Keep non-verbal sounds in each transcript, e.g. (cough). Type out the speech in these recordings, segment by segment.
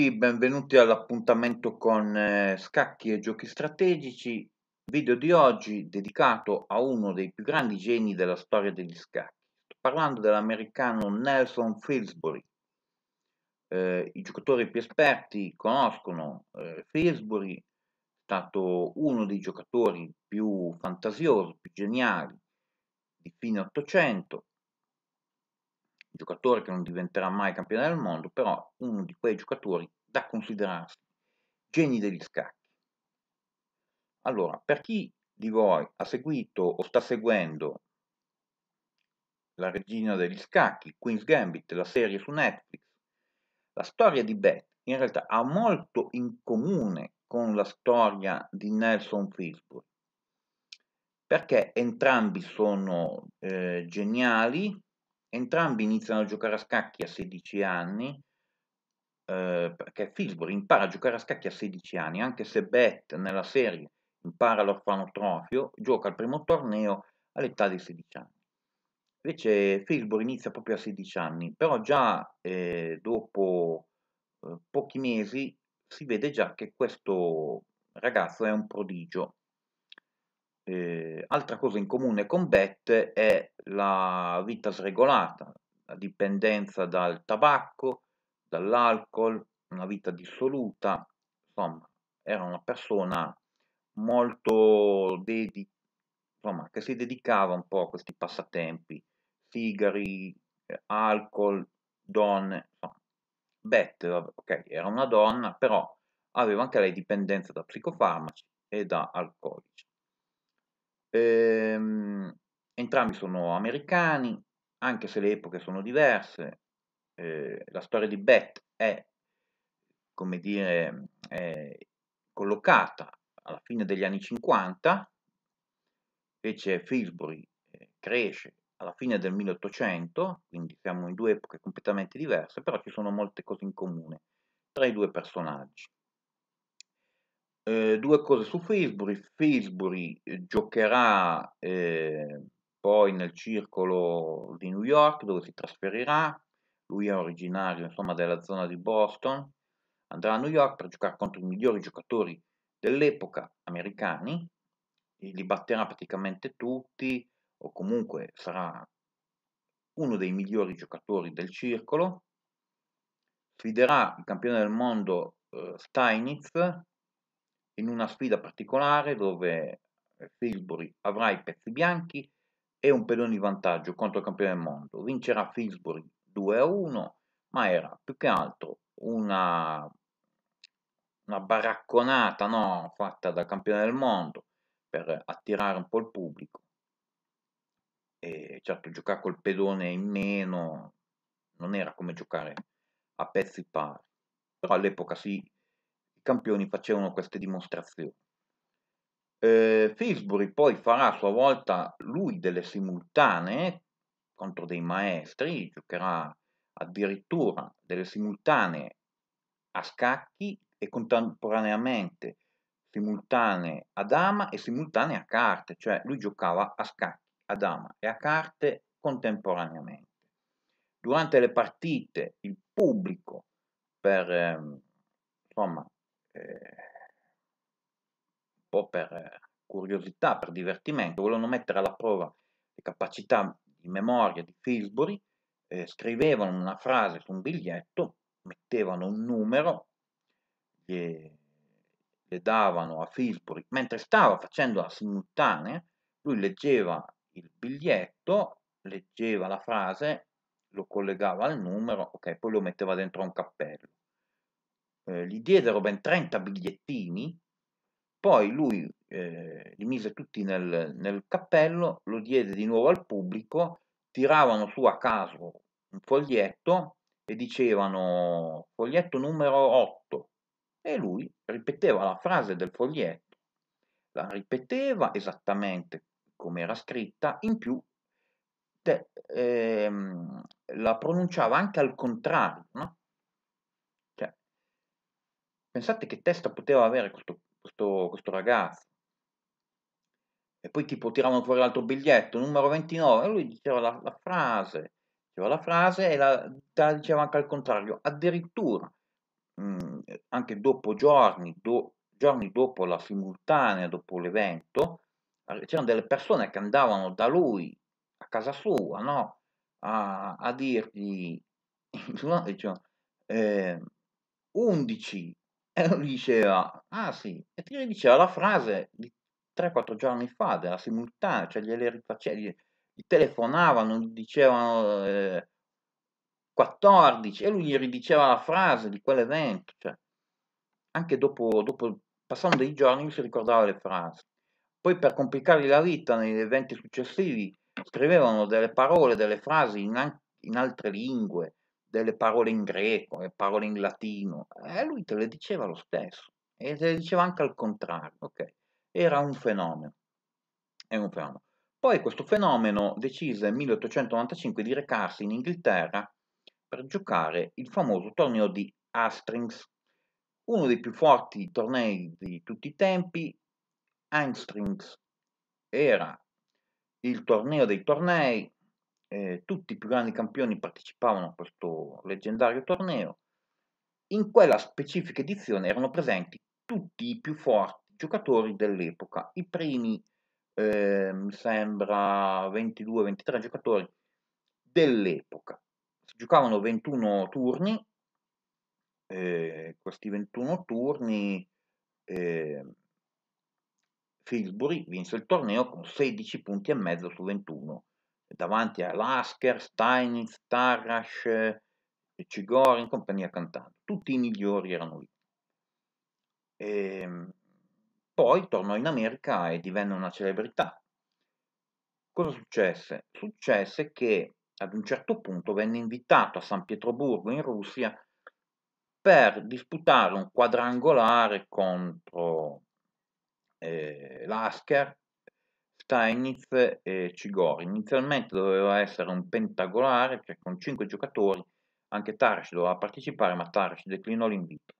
tutti, benvenuti all'appuntamento con eh, Scacchi e Giochi Strategici, video di oggi dedicato a uno dei più grandi geni della storia degli scacchi. Sto parlando dell'americano Nelson Filsbury. Eh, I giocatori più esperti conoscono eh, Finsbury, è stato uno dei giocatori più fantasiosi, più geniali di fine 800, giocatore che non diventerà mai campione del mondo, però uno di quei giocatori da considerarsi geni degli scacchi. Allora, per chi di voi ha seguito o sta seguendo la regina degli scacchi, Queen's Gambit, la serie su Netflix, la storia di Beth in realtà ha molto in comune con la storia di Nelson Fishburne, perché entrambi sono eh, geniali, Entrambi iniziano a giocare a scacchi a 16 anni, eh, perché Fisbury impara a giocare a scacchi a 16 anni, anche se Beth nella serie impara l'orfanotrofio, gioca al primo torneo all'età di 16 anni. Invece Fisbury inizia proprio a 16 anni, però già eh, dopo eh, pochi mesi si vede già che questo ragazzo è un prodigio eh, altra cosa in comune con BET è la vita sregolata, la dipendenza dal tabacco, dall'alcol, una vita dissoluta, insomma, era una persona molto dedicata, insomma, che si dedicava un po' a questi passatempi, sigari, eh, alcol, donne, insomma. Beth, ok, era una donna, però aveva anche lei dipendenza da psicofarmaci e da alcol. Ehm, entrambi sono americani, anche se le epoche sono diverse. Eh, la storia di Beth è, come dire, è collocata alla fine degli anni 50, invece Fillsbury eh, cresce alla fine del 1800, quindi siamo in due epoche completamente diverse, però ci sono molte cose in comune tra i due personaggi. Ehm, due cose su Frisbury. Frisbury eh, giocherà eh, poi nel circolo di New York dove si trasferirà. Lui è originario insomma, della zona di Boston. Andrà a New York per giocare contro i migliori giocatori dell'epoca americani. E li batterà praticamente tutti o comunque sarà uno dei migliori giocatori del circolo. Sfiderà il campione del mondo eh, Steinitz in una sfida particolare dove Filsbury eh, avrà i pezzi bianchi e un pedone di vantaggio contro il campione del mondo. Vincerà Filsbury 2 a 1, ma era più che altro una, una baracconata no, fatta dal campione del mondo per attirare un po' il pubblico. E certo, giocare col pedone in meno non era come giocare a pezzi pari, però all'epoca si i campioni facevano queste dimostrazioni. Eh, Fisbury poi farà a sua volta lui delle simultanee contro dei maestri, giocherà addirittura delle simultanee a scacchi e contemporaneamente simultanee a dama e simultanee a carte, cioè lui giocava a scacchi, a dama e a carte contemporaneamente. Durante le partite il pubblico per ehm, insomma, un po' per eh, curiosità, per divertimento, volevano mettere alla prova le capacità di memoria di Filsbury, eh, scrivevano una frase su un biglietto, mettevano un numero, le, le davano a Filsbury, mentre stava facendo la simultanea, lui leggeva il biglietto, leggeva la frase, lo collegava al numero, ok, poi lo metteva dentro a un cappello. Eh, gli diedero ben 30 bigliettini, poi lui eh, li mise tutti nel, nel cappello, lo diede di nuovo al pubblico, tiravano su a caso un foglietto e dicevano foglietto numero 8 e lui ripeteva la frase del foglietto, la ripeteva esattamente come era scritta, in più te, ehm, la pronunciava anche al contrario, no? Pensate che testa poteva avere questo, questo, questo ragazzo. E poi tipo tiravano fuori l'altro biglietto, numero 29, e lui diceva la, la frase, diceva la frase e la, la diceva anche al contrario. Addirittura, mh, mm, anche dopo giorni, do, giorni dopo la simultanea, dopo l'evento, eh, c'erano delle persone che andavano da lui a casa sua, no? A, a dirgli, diciamo, eh, 11 e eh, lui diceva, ah sì, e ti diceva la frase di 3-4 giorni fa, della simultanea, cioè gliele rifacevano, gli, gli telefonavano, gli dicevano eh, 14 e lui gli ridiceva la frase di quell'evento, cioè, anche dopo, dopo, passando dei giorni lui si ricordava le frasi. Poi per complicargli la vita negli eventi successivi scrivevano delle parole, delle frasi in, in altre lingue, delle parole in greco, e eh, parole in latino, eh, lui te le diceva lo stesso e te le diceva anche al contrario, ok? Era un fenomeno, era un fenomeno. Poi questo fenomeno decise nel 1895 di recarsi in Inghilterra per giocare il famoso torneo di Astrings, uno dei più forti tornei di tutti i tempi. Astrings era il torneo dei tornei, eh, tutti i più grandi campioni partecipavano a questo leggendario torneo. In quella specifica edizione erano presenti tutti i più forti giocatori dell'epoca, i primi, eh, mi sembra, 22-23 giocatori dell'epoca. Si giocavano 21 turni, eh, questi 21 turni eh, Finsbury vinse il torneo con 16 punti e mezzo su 21 davanti a Lasker, Steinitz, Tarrasch, eh, Cigorin, compagnia cantante. Tutti i migliori erano lì. E ehm, poi tornò in America e divenne una celebrità. Cosa successe? Successe che ad un certo punto venne invitato a San Pietroburgo in Russia per disputare un quadrangolare contro eh, Lasker Steinitz e Cigori. Inizialmente doveva essere un pentagolare, cioè con 5 giocatori, anche Tarash doveva partecipare, ma Tarash declinò l'invito.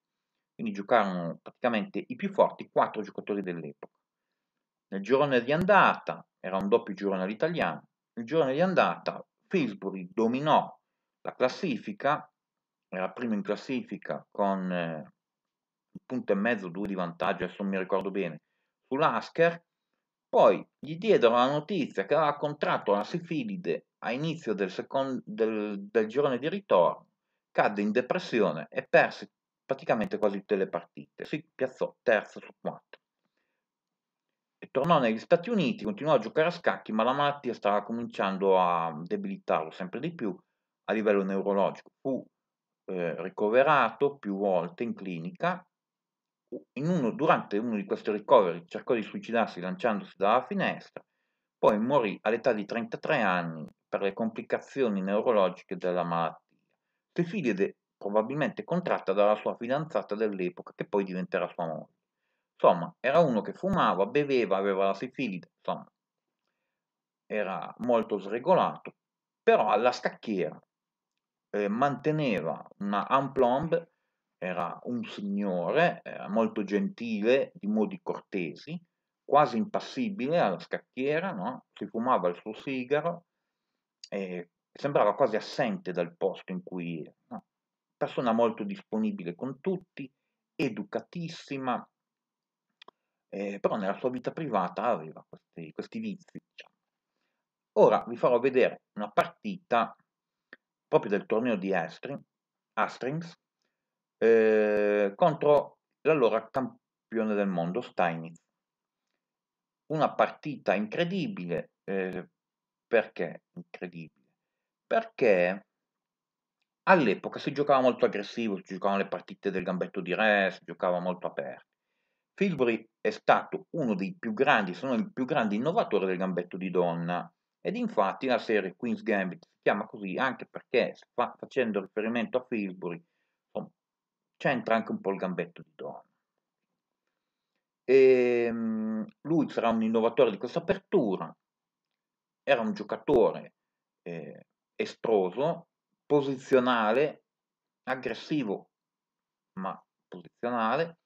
Quindi giocarono praticamente i più forti 4 giocatori dell'epoca. Nel girone di andata, era un doppio girone all'italiano, nel girone di andata Filsbury dominò la classifica, era primo in classifica con eh, un punto e mezzo, due di vantaggio, adesso non mi ricordo bene, sull'Asker, poi gli diedero la notizia che aveva contratto la sifilide a inizio del, secondo, del, del girone di ritorno, cadde in depressione e perse praticamente quasi tutte le partite. Si piazzò terzo su quattro. E tornò negli Stati Uniti, continuò a giocare a scacchi, ma la malattia stava cominciando a debilitarlo sempre di più a livello neurologico. Fu eh, ricoverato più volte in clinica uno, durante uno di questi ricoveri cercò di suicidarsi lanciandosi dalla finestra, poi morì all'età di 33 anni per le complicazioni neurologiche della malattia. Cecilide probabilmente contratta dalla sua fidanzata dell'epoca che poi diventerà sua moglie. Insomma, era uno che fumava, beveva, aveva la sifilide, insomma, era molto sregolato, però alla scacchiera eh, manteneva una aplomb era un signore eh, molto gentile, di modi cortesi, quasi impassibile alla scacchiera, no? si fumava il suo sigaro e sembrava quasi assente dal posto in cui era. No? Persona molto disponibile con tutti, educatissima, eh, però nella sua vita privata aveva questi, questi vizi. Diciamo. Ora vi farò vedere una partita proprio del torneo di Astrings eh, contro l'allora campione del mondo Steinitz. Una partita incredibile, eh, perché incredibile? Perché all'epoca si giocava molto aggressivo, si giocavano le partite del gambetto di re, si giocava molto aperto. Filbury è stato uno dei più grandi, se non il più grande innovatore del gambetto di donna ed infatti la serie Queen's Gambit si chiama così anche perché fa, facendo riferimento a Filbury c'entra anche un po' il gambetto di Don. E, ehm, lui sarà un innovatore di questa apertura, era un giocatore eh, estroso, posizionale, aggressivo, ma posizionale.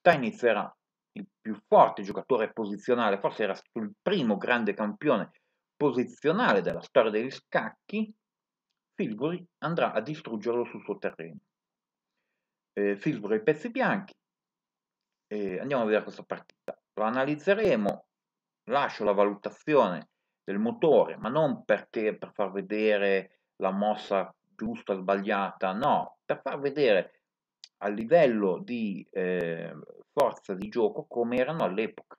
Steinitz era il più forte giocatore posizionale, forse era il primo grande campione posizionale della storia degli scacchi. Filbury andrà a distruggerlo sul suo terreno eh, Silver e i pezzi bianchi. Eh, andiamo a vedere questa partita. Lo analizzeremo, lascio la valutazione del motore, ma non perché per far vedere la mossa giusta o sbagliata, no, per far vedere a livello di eh, forza di gioco come erano all'epoca.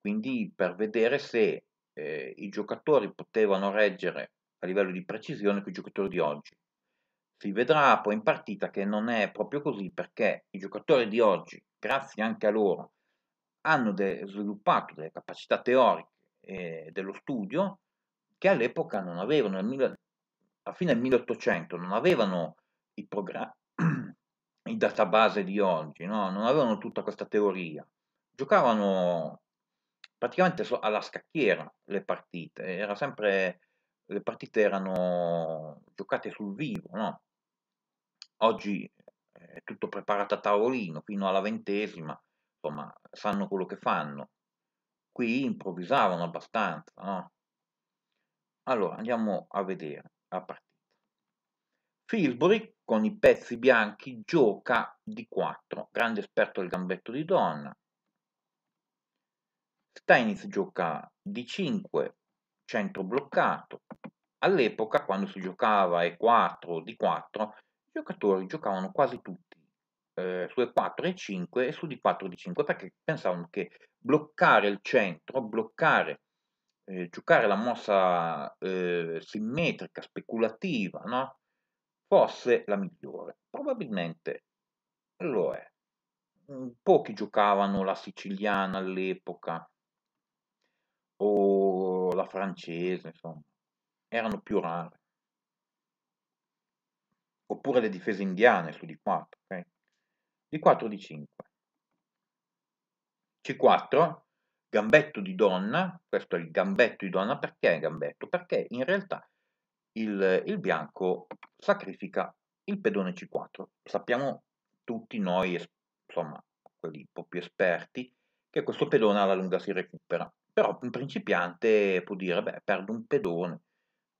Quindi per vedere se eh, i giocatori potevano reggere a livello di precisione con i giocatori di oggi. Si vedrà poi in partita che non è proprio così perché i giocatori di oggi, grazie anche a loro, hanno de sviluppato delle capacità teoriche e dello studio che all'epoca non avevano, a fine 1800 non avevano i programmi, (clears throat) i database di oggi, no? non avevano tutta questa teoria, giocavano praticamente alla scacchiera le partite, Era sempre, le partite erano giocate sul vivo, no? oggi eh, è tutto preparato a tavolino, fino alla ventesima, insomma, sanno quello che fanno. Qui improvvisavano abbastanza, no? Allora, andiamo a vedere la partita. Filsbury, con i pezzi bianchi, gioca di 4, grande esperto del gambetto di donna. Steinitz gioca di 5, centro bloccato. All'epoca, quando si giocava E4 o D4, giocatori giocavano quasi tutti eh, sulle 4 e 5 e su di 4 di 5 perché pensavano che bloccare il centro, bloccare, eh, giocare la mossa eh, simmetrica, speculativa, no? fosse la migliore. Probabilmente lo è. Mm, pochi giocavano la siciliana all'epoca o la francese, insomma, erano più rare oppure le difese indiane su D4, ok? D4, D5. C4, gambetto di donna, questo è il gambetto di donna, perché è gambetto? Perché in realtà il, il bianco sacrifica il pedone C4. Sappiamo tutti noi, insomma, quelli un po' più esperti, che questo pedone alla lunga si recupera. Però un principiante può dire, beh, perdo un pedone.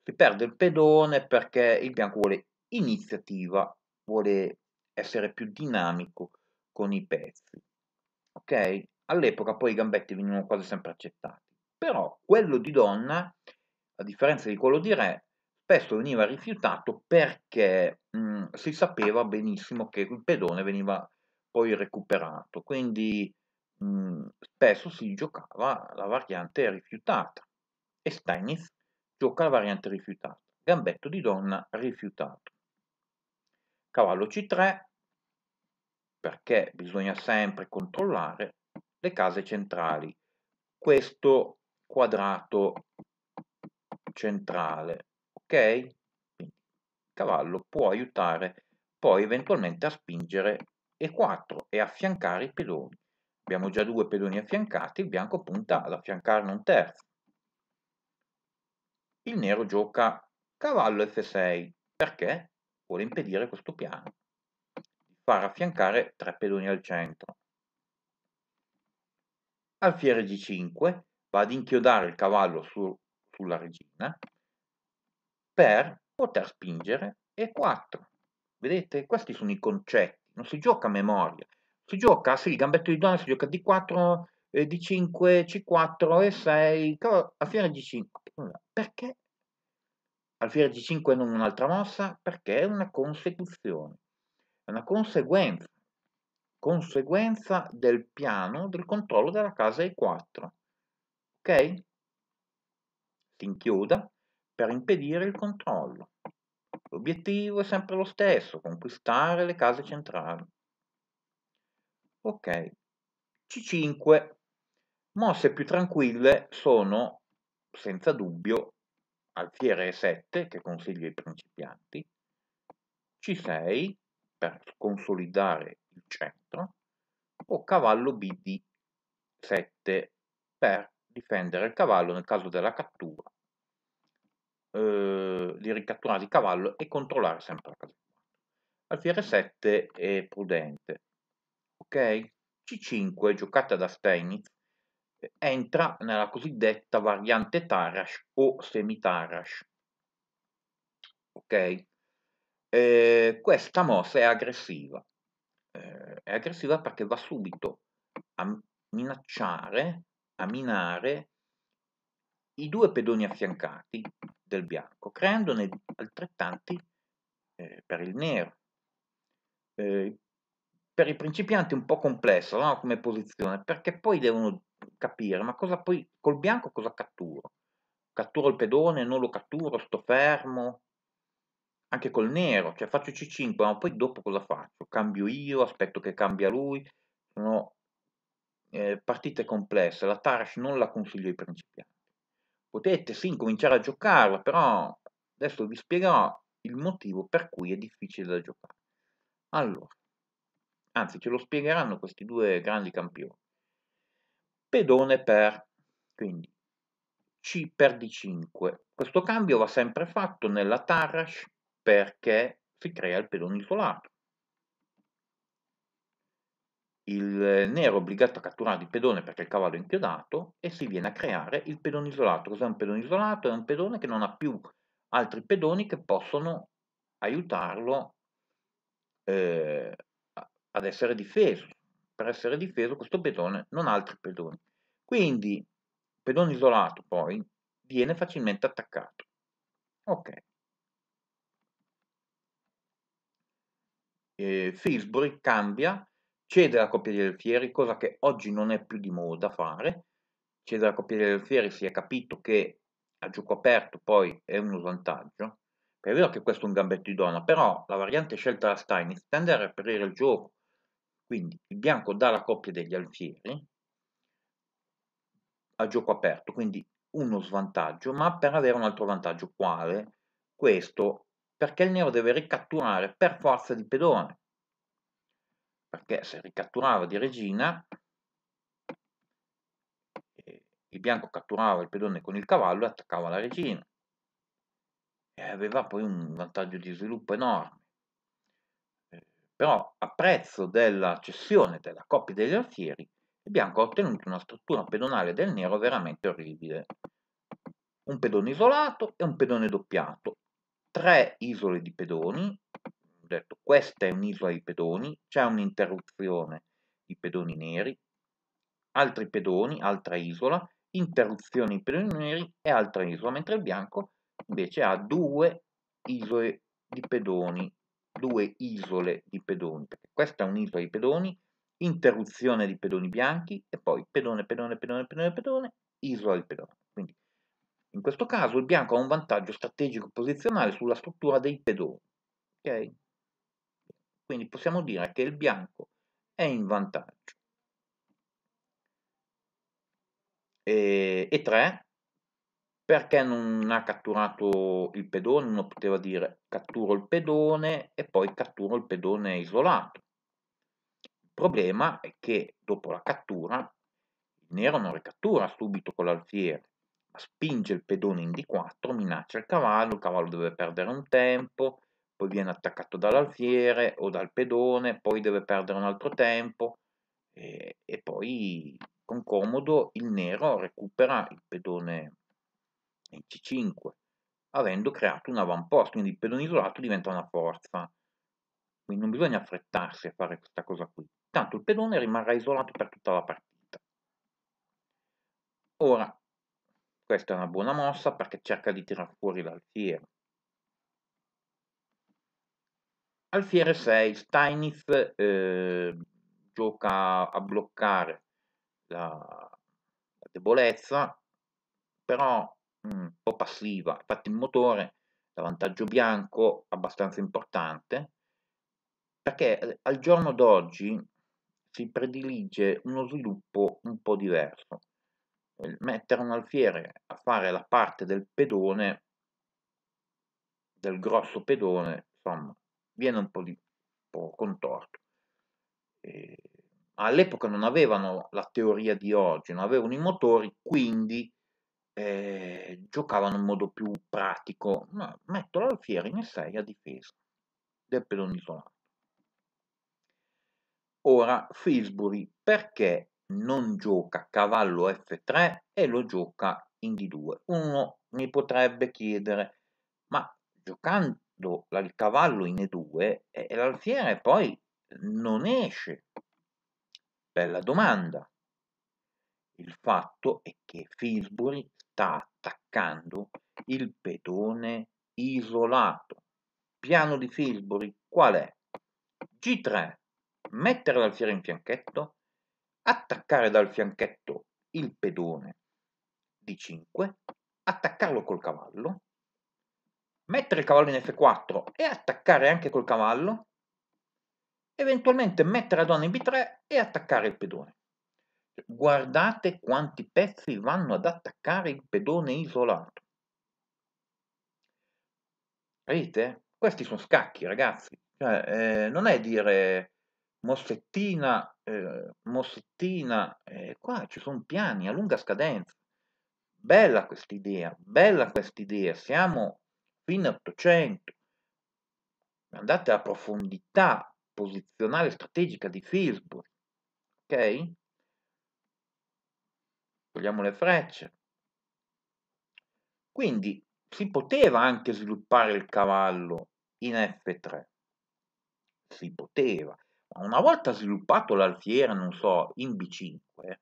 Si perde il pedone perché il bianco vuole iniziativa, vuole essere più dinamico con i pezzi. Ok? All'epoca poi i gambetti venivano quasi sempre accettati, però quello di donna, a differenza di quello di re, spesso veniva rifiutato perché mh, mm, si sapeva benissimo che il pedone veniva poi recuperato, quindi mh, mm, spesso si giocava la variante rifiutata e Steinis gioca la variante rifiutata, gambetto di donna rifiutato cavallo c3 perché bisogna sempre controllare le case centrali questo quadrato centrale ok Quindi, il cavallo può aiutare poi eventualmente a spingere e4 e affiancare i pedoni abbiamo già due pedoni affiancati il bianco punta ad affiancarne un terzo il nero gioca cavallo f6 perché vuole impedire questo piano di far affiancare tre pedoni al centro. Alfiere G5 va ad inchiodare il cavallo su, sulla regina per poter spingere E4. Vedete, questi sono i concetti, non si gioca a memoria, si gioca, sì, il gambetto di donna si gioca D4, D5, C4, E6, alfiere G5. Perché Alfiere G5 non un'altra mossa perché è una consecuzione, è una conseguenza, conseguenza del piano del controllo della casa E4. Ok? Si inchioda per impedire il controllo. L'obiettivo è sempre lo stesso, conquistare le case centrali. Ok, C5. Mosse più tranquille sono, senza dubbio, Alfiere 7 che consiglio i principianti, C6 per consolidare il centro o cavallo bd 7 per difendere il cavallo nel caso della cattura, eh, di ricatturare il cavallo e controllare sempre la casella. Alfiere 7 è prudente. Ok? C5 giocata da Steinitz entra nella cosiddetta variante Tarash o semi-Tarash. Ok? Eh, questa mossa è aggressiva. Eh, è aggressiva perché va subito a minacciare, a minare i due pedoni affiancati del bianco, creandone altrettanti eh, per il nero. Eh, per i principianti è un po' complesso no? come posizione, perché poi devono capire, ma cosa poi col bianco cosa catturo? Catturo il pedone, non lo catturo, sto fermo, anche col nero, cioè faccio C5, ma poi dopo cosa faccio? Cambio io, aspetto che cambia lui, sono eh, partite complesse, la Tarash non la consiglio ai principianti. Potete sì cominciare a giocarla, però adesso vi spiegherò il motivo per cui è difficile da giocare. Allora, anzi ce lo spiegheranno questi due grandi campioni pedone per, quindi C per D5. Questo cambio va sempre fatto nella Tarrash perché si crea il pedone isolato. Il nero è obbligato a catturare il pedone perché il cavallo è inchiodato e si viene a creare il pedone isolato. Cos'è un pedone isolato? È un pedone che non ha più altri pedoni che possono aiutarlo eh, ad essere difeso per essere difeso questo pedone non ha altri pedoni. Quindi il pedone isolato poi viene facilmente attaccato. Ok. Eh, Fisbury cambia, cede la coppia degli alfieri, cosa che oggi non è più di moda fare. Cede la coppia degli alfieri, si è capito che a gioco aperto poi è uno svantaggio. È vero che questo è un gambetto di idoneo, però la variante scelta da Steinitz tende a reperire il gioco, quindi il bianco dà la coppia degli alfieri a gioco aperto, quindi uno svantaggio, ma per avere un altro vantaggio, quale? Questo, perché il nero deve ricatturare per forza di pedone, perché se ricatturava di regina, eh, il bianco catturava il pedone con il cavallo e attaccava la regina, e aveva poi un vantaggio di sviluppo enorme però a prezzo della cessione della coppia degli alfieri, il bianco ha ottenuto una struttura pedonale del nero veramente orribile. Un pedone isolato e un pedone doppiato, tre isole di pedoni, ho detto questa è un'isola di pedoni, c'è un'interruzione di pedoni neri, altri pedoni, altra isola, interruzione di pedoni neri e altra isola, mentre il bianco invece ha due isole di pedoni due isole di pedoni, questa è un'isola di pedoni, interruzione di pedoni bianchi e poi pedone, pedone, pedone, pedone, pedone, isola di pedoni. Quindi in questo caso il bianco ha un vantaggio strategico posizionale sulla struttura dei pedoni. Okay? Quindi possiamo dire che il bianco è in vantaggio. E, e 3 perché non ha catturato il pedone, uno poteva dire catturo il pedone e poi catturo il pedone isolato. Il problema è che dopo la cattura il nero non ricattura subito con l'alfiere, ma spinge il pedone in D4, minaccia il cavallo, il cavallo deve perdere un tempo, poi viene attaccato dall'alfiere o dal pedone, poi deve perdere un altro tempo e, eh, e poi con comodo il nero recupera il pedone in C5, avendo creato un avamposto, quindi il pedone isolato diventa una forza. Quindi non bisogna affrettarsi a fare questa cosa qui. Tanto il pedone rimarrà isolato per tutta la partita. Ora, questa è una buona mossa perché cerca di tirar fuori l'alfiere. Alfiere 6, Steinitz eh, gioca a bloccare la, la debolezza, però un po' passiva, infatti il motore l'avvantaggio vantaggio bianco abbastanza importante, perché eh, al giorno d'oggi si predilige uno sviluppo un po' diverso. Mettere un alfiere a fare la parte del pedone, del grosso pedone, insomma, viene un po', di, un po contorto. E all'epoca non avevano la teoria di oggi, non avevano i motori, quindi eh, giocavano in modo più pratico, ma metto l'alfiere in 6 a difesa del pedone isolato. Ora Fisbury perché non gioca cavallo F3 e lo gioca in D2? Uno mi potrebbe chiedere, ma giocando il cavallo in E2 eh, l'alfiere poi non esce? Bella domanda. Il fatto è che Fisbury sta attaccando il pedone isolato. Piano di Filbori qual è? G3, mettere l'alfiere in fianchetto, attaccare dal fianchetto il pedone d 5, attaccarlo col cavallo, mettere il cavallo in F4 e attaccare anche col cavallo, eventualmente mettere la donna in B3 e attaccare il pedone guardate quanti pezzi vanno ad attaccare il pedone isolato Vedete? questi sono scacchi ragazzi cioè, eh, non è dire mossettina eh, mossettina eh, qua ci sono piani a lunga scadenza bella quest'idea bella quest'idea siamo fine 800 andate alla profondità posizionale strategica di Facebook, ok? togliamo le frecce. Quindi si poteva anche sviluppare il cavallo in F3, si poteva, ma una volta sviluppato l'alfiere, non so, in B5,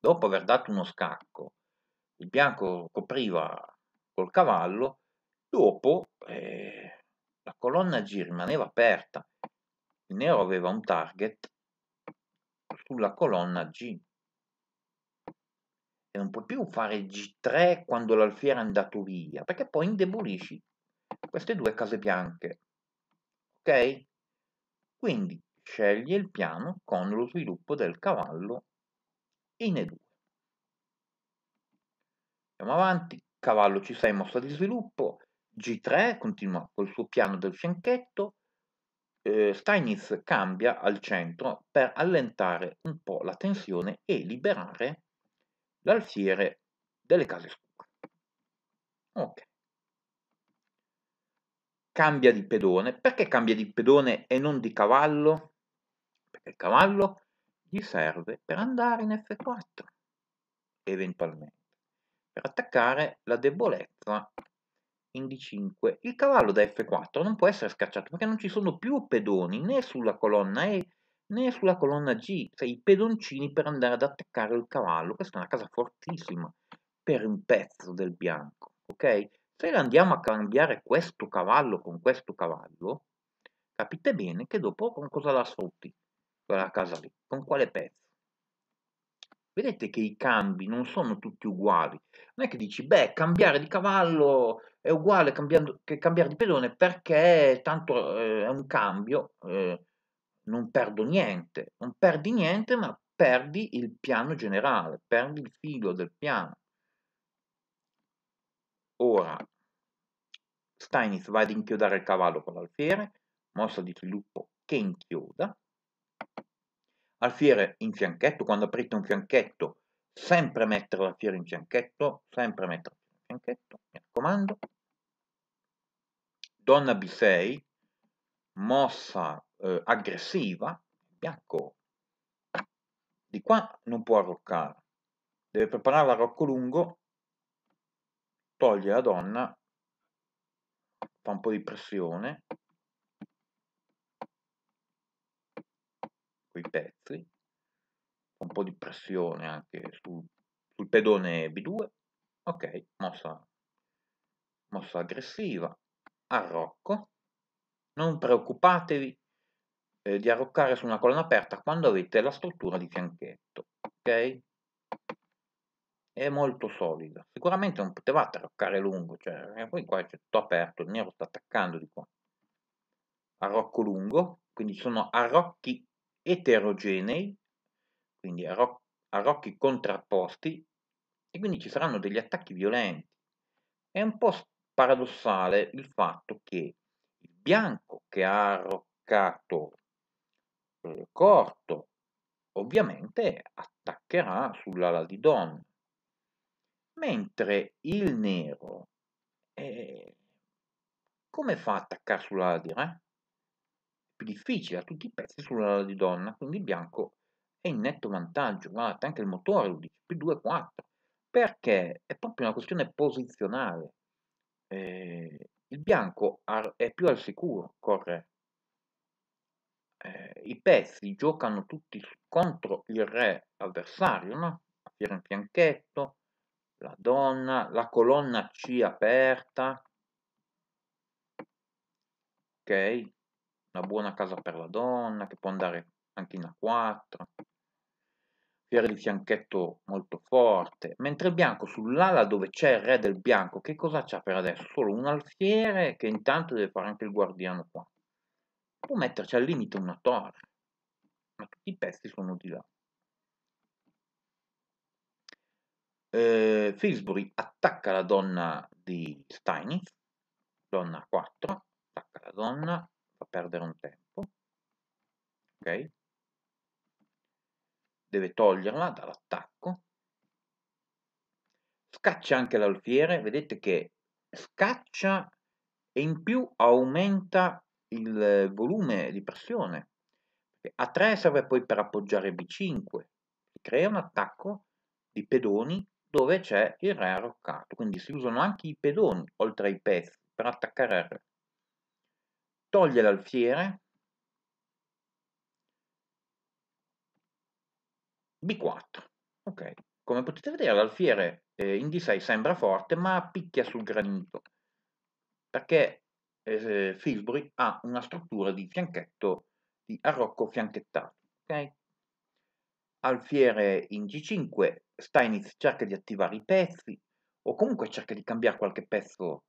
dopo aver dato uno scacco, il bianco copriva col cavallo, dopo eh, la colonna G rimaneva aperta, il nero aveva un target sulla colonna G, e non puoi più fare G3 quando l'alfiere è andato via, perché poi indebolisci queste due case bianche. Ok? Quindi scegli il piano con lo sviluppo del cavallo in E2. Andiamo avanti, cavallo C6 mossa di sviluppo, G3 continua col suo piano del fianchetto, eh, Steinitz cambia al centro per allentare un po' la tensione e liberare l'alfiere delle case scure. Ok. Cambia di pedone. Perché cambia di pedone e non di cavallo? Perché il cavallo gli serve per andare in F4, eventualmente, per attaccare la debolezza in D5. Il cavallo da F4 non può essere scacciato perché non ci sono più pedoni né sulla colonna E né sulla colonna G, cioè i pedoncini per andare ad attaccare il cavallo. Questa è una casa fortissima per un pezzo del bianco, ok? Se andiamo a cambiare questo cavallo con questo cavallo, capite bene che dopo con cosa la sfrutti quella casa lì, con quale pezzo. Vedete che i cambi non sono tutti uguali. Non è che dici, beh, cambiare di cavallo è uguale che cambiare di pedone perché tanto eh, è un cambio. Eh, non perdo niente, non perdi niente, ma perdi il piano generale, perdi il filo del piano. Ora, Steinitz va ad inchiodare il cavallo con l'alfiere, mossa di sviluppo che inchioda. Alfiere in fianchetto, quando aprite un fianchetto, sempre mettere l'alfiere in fianchetto, sempre mettere in fianchetto, mi raccomando. Donna B6, mossa eh, aggressiva, bianco di qua non può arroccare, deve preparare l'arrocco lungo, toglie la donna, fa un po' di pressione, con i pezzi, fa un po' di pressione anche sul, sul pedone B2, ok, mossa, mossa aggressiva, arrocco, non preoccupatevi eh, di arroccare su una colonna aperta quando avete la struttura di fianchetto, ok? È molto solida. Sicuramente non potevate arroccare lungo, cioè, eh, poi qua c'è tutto aperto, il nero sta attaccando di qua. Arrocco lungo, quindi sono arrocchi eterogenei, quindi arroc arrocchi contrapposti, e quindi ci saranno degli attacchi violenti. È un po' paradossale il fatto che il bianco che ha arroccato corto, ovviamente attaccherà sull'ala di Don, mentre il nero eh, come fa a attaccare sull'ala di Re? È più difficile, ha tutti i pezzi sull'ala di Donna, quindi il bianco è in netto vantaggio, guardate anche il motore lo dice, più 2, 4, perché è proprio una questione posizionale, eh, il bianco è più al sicuro, corre eh, i pezzi giocano tutti contro il re avversario, no? Tira in fianchetto, la donna, la colonna C aperta, ok, una buona casa per la donna che può andare anche in A4, fiore di fianchetto molto forte, mentre il bianco sull'ala dove c'è il re del bianco, che cosa c'ha per adesso? Solo un alfiere che intanto deve fare anche il guardiano qua può metterci al limite una torre, ma tutti i pezzi sono di là. Eh, Filsbury attacca la donna di Steinitz, donna 4, attacca la donna, fa perdere un tempo, ok? Deve toglierla dall'attacco. Scaccia anche l'alfiere, vedete che scaccia e in più aumenta il volume di pressione. A3 serve poi per appoggiare B5, crea un attacco di pedoni dove c'è il re arroccato, quindi si usano anche i pedoni oltre ai pezzi per attaccare R. Toglie l'alfiere, B4. Ok, come potete vedere l'alfiere eh, in D6 sembra forte ma picchia sul granito perché eh, Salisbury ha una struttura di fianchetto di arrocco fianchettato. Okay? Alfiere in G5, Steinitz cerca di attivare i pezzi o comunque cerca di cambiare qualche pezzo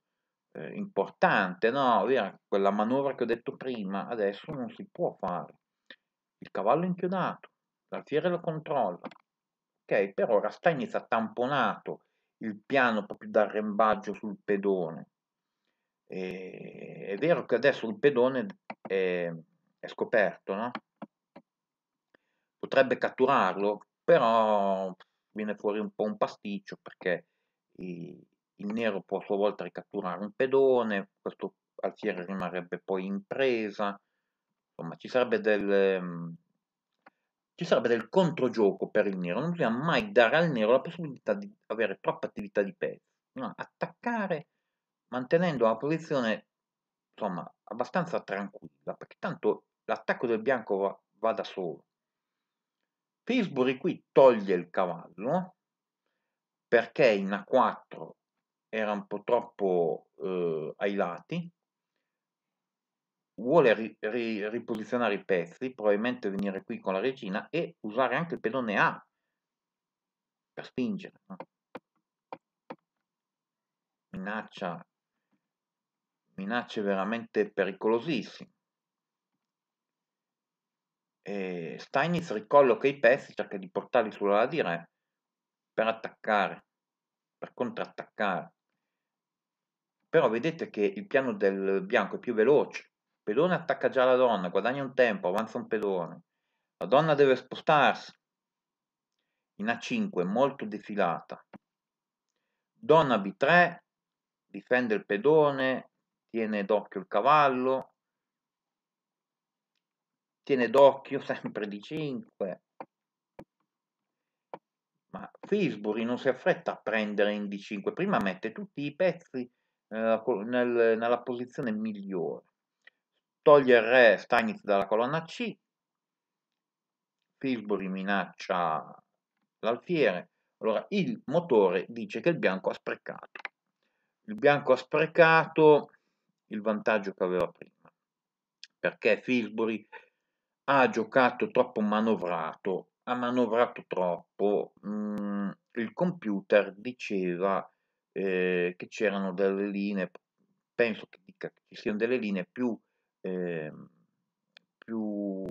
eh, importante, no? Quella manovra che ho detto prima, adesso non si può fare. Il cavallo è inchiodato, l'alfiere lo controlla. Ok, per ora Steinitz ha tamponato il piano proprio d'arrembaggio sul pedone e, ehm, è vero che adesso il pedone è, è scoperto, no? Potrebbe catturarlo, però viene fuori un po' un pasticcio perché il nero può a sua volta ricatturare un pedone, questo alfiere rimarrebbe poi in presa, insomma ci sarebbe del, ci sarebbe del controgioco per il nero, non bisogna mai dare al nero la possibilità di avere troppa attività di pezzi, no? attaccare mantenendo una posizione insomma abbastanza tranquilla, perché tanto l'attacco del bianco va, va da solo. Fisbury qui toglie il cavallo perché in A4 era un po' troppo eh, ai lati, vuole ri, ri, riposizionare i pezzi, probabilmente venire qui con la regina e usare anche il pedone A per spingere. Minaccia minacce veramente pericolosissime. E Steinitz ricolloca i pezzi, cerca di portarli sulla ladira per attaccare, per contrattaccare. Però vedete che il piano del bianco è più veloce. Il pedone attacca già la donna, guadagna un tempo, avanza un pedone. La donna deve spostarsi in A5, molto defilata. Donna B3, difende il pedone, tiene d'occhio il cavallo, tiene d'occhio sempre di 5. Ma Fisbury non si affretta a prendere in D5, prima mette tutti i pezzi nella, eh, nel, nella posizione migliore. Toglie il re Steinitz dalla colonna C, Fisbury minaccia l'alfiere, allora il motore dice che il bianco ha sprecato. Il bianco ha sprecato il vantaggio che aveva prima, perché Filsbury ha giocato troppo manovrato, ha manovrato troppo, mm, il computer diceva eh, che c'erano delle linee, penso che dica che ci siano delle linee più, eh, più,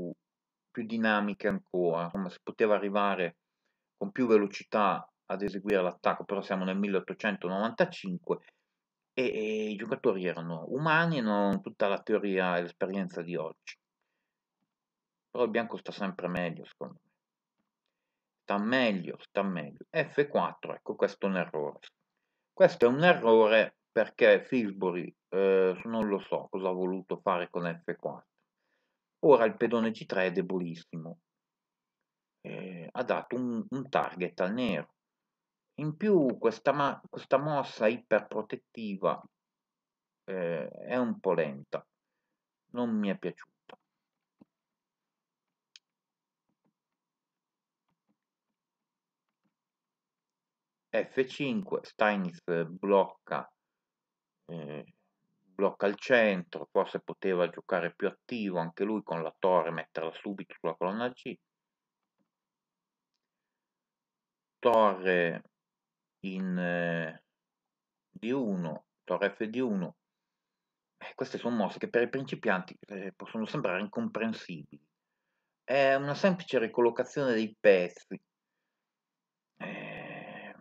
più dinamiche ancora, come si poteva arrivare con più velocità ad eseguire l'attacco, però siamo nel 1895 e, e i giocatori erano umani e non tutta la teoria e l'esperienza di oggi. Però il bianco sta sempre meglio, secondo me. Sta meglio, sta meglio. F4, ecco, questo è un errore. Questo è un errore perché Fisbury eh, non lo so cosa ha voluto fare con F4. Ora il pedone G3 è debolissimo. Eh, ha dato un, un target al nero in più questa, questa mossa iperprotettiva eh, è un po' lenta, non mi è piaciuta. F5, Steinitz blocca, eh, blocca il centro, forse poteva giocare più attivo anche lui con la torre, metterla subito sulla colonna C. Torre in eh, D1, torre Fd1. Eh, queste sono mosse che per i principianti eh, possono sembrare incomprensibili. È una semplice ricollocazione dei pezzi. Eh,